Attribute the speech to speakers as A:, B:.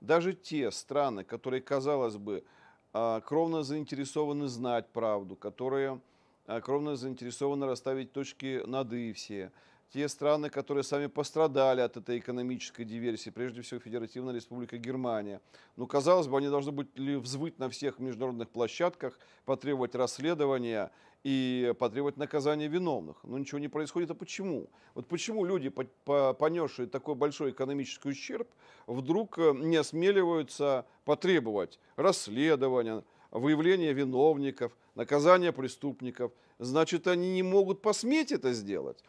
A: Даже те страны, которые, казалось бы, а, кровно заинтересованы знать правду, которые а, кровно заинтересованы расставить точки над «и» все, те страны, которые сами пострадали от этой экономической диверсии, прежде всего Федеративная Республика Германия. Ну, казалось бы, они должны были взвыть на всех международных площадках, потребовать расследования и потребовать наказания виновных. Но ну, ничего не происходит. А почему? Вот почему люди, понесшие такой большой экономический ущерб, вдруг э, не осмеливаются потребовать расследования, выявления виновников, наказания преступников? Значит, они не могут посметь это сделать.